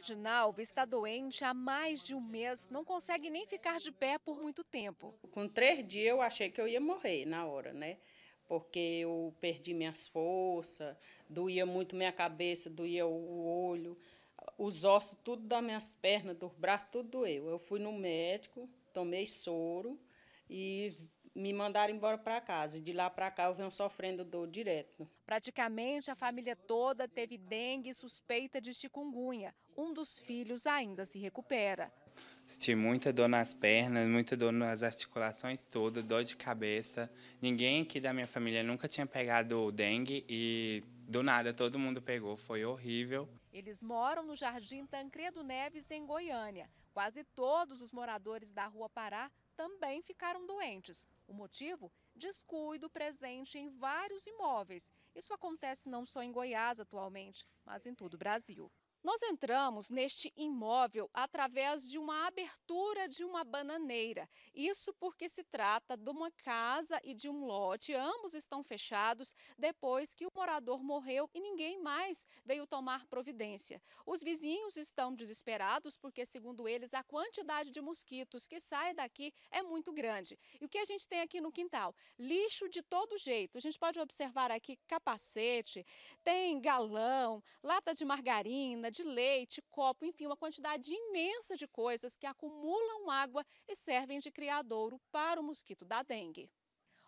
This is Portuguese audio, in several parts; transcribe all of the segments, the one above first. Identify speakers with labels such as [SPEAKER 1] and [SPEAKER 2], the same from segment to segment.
[SPEAKER 1] Edinalva está doente há mais de um mês, não consegue nem ficar de pé por muito tempo.
[SPEAKER 2] Com três dias eu achei que eu ia morrer na hora, né? Porque eu perdi minhas forças, doía muito minha cabeça, doía o olho, os ossos, tudo das minhas pernas, dos braços, tudo doeu. Eu fui no médico, tomei soro e me mandaram embora para casa. E de lá para cá eu venho sofrendo dor
[SPEAKER 1] direto. Praticamente a família toda teve dengue suspeita de chikungunya. Um dos filhos ainda se recupera.
[SPEAKER 2] Senti muita dor nas pernas, muita dor nas articulações todas, dor de cabeça. Ninguém aqui da minha família nunca tinha pegado dengue e do nada todo mundo pegou, foi horrível.
[SPEAKER 1] Eles moram no Jardim Tancredo Neves, em Goiânia. Quase todos os moradores da Rua Pará também ficaram doentes. O motivo? Descuido presente em vários imóveis. Isso acontece não só em Goiás atualmente, mas em todo o Brasil. Nós entramos neste imóvel através de uma abertura de uma bananeira. Isso porque se trata de uma casa e de um lote, ambos estão fechados depois que o morador morreu e ninguém mais veio tomar providência. Os vizinhos estão desesperados porque, segundo eles, a quantidade de mosquitos que sai daqui é muito grande. E o que a gente tem aqui no quintal? Lixo de todo jeito. A gente pode observar aqui capacete, tem galão, lata de margarina, de leite, copo, enfim, uma quantidade imensa de coisas que acumulam água e servem de criadouro para o mosquito da dengue.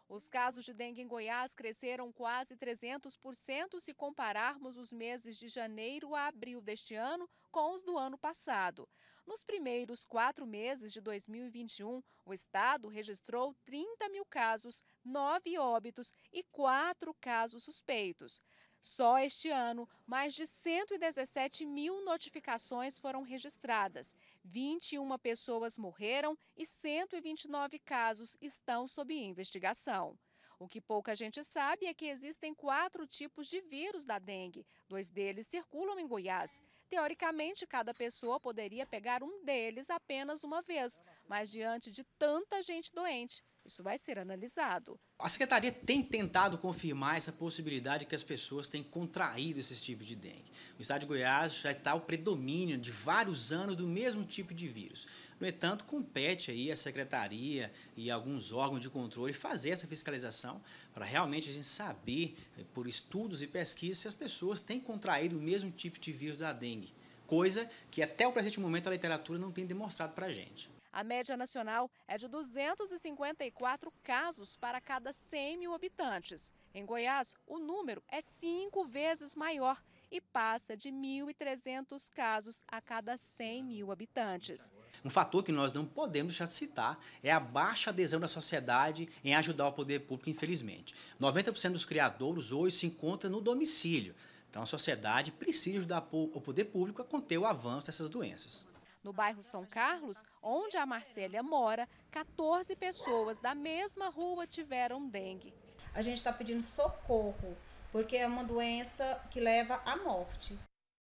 [SPEAKER 1] Os casos de dengue em Goiás cresceram quase 300% se compararmos os meses de janeiro a abril deste ano com os do ano passado. Nos primeiros quatro meses de 2021, o estado registrou 30 mil casos, nove óbitos e quatro casos suspeitos. Só este ano, mais de 117 mil notificações foram registradas. 21 pessoas morreram e 129 casos estão sob investigação. O que pouca gente sabe é que existem quatro tipos de vírus da dengue. Dois deles circulam em Goiás. Teoricamente, cada pessoa poderia pegar um deles apenas uma vez, mas diante de tanta gente doente, isso vai ser analisado.
[SPEAKER 2] A secretaria tem tentado confirmar essa possibilidade que as pessoas têm contraído esse tipo de dengue. O estado de Goiás já está o predomínio de vários anos do mesmo tipo de vírus. No entanto, compete aí a secretaria e alguns órgãos de controle fazer essa fiscalização para realmente a gente saber, eh, por estudos e pesquisas, se as pessoas têm contraído o mesmo tipo de vírus da dengue. Coisa que até o presente momento a literatura não tem demonstrado para a gente.
[SPEAKER 1] A média nacional é de 254 casos para cada 100 mil habitantes. Em Goiás, o número é cinco vezes maior e passa de 1.300 casos a cada 100 mil habitantes.
[SPEAKER 2] Um fator que nós não podemos já citar é a baixa adesão da sociedade em ajudar o poder público, infelizmente. 90% dos criadouros hoje se encontram no domicílio. Então a sociedade precisa ajudar o poder público a conter o avanço dessas doenças.
[SPEAKER 1] No bairro São Carlos, onde a Marcélia mora, 14 pessoas da mesma rua tiveram dengue. A gente está pedindo socorro, porque é uma doença que leva à morte.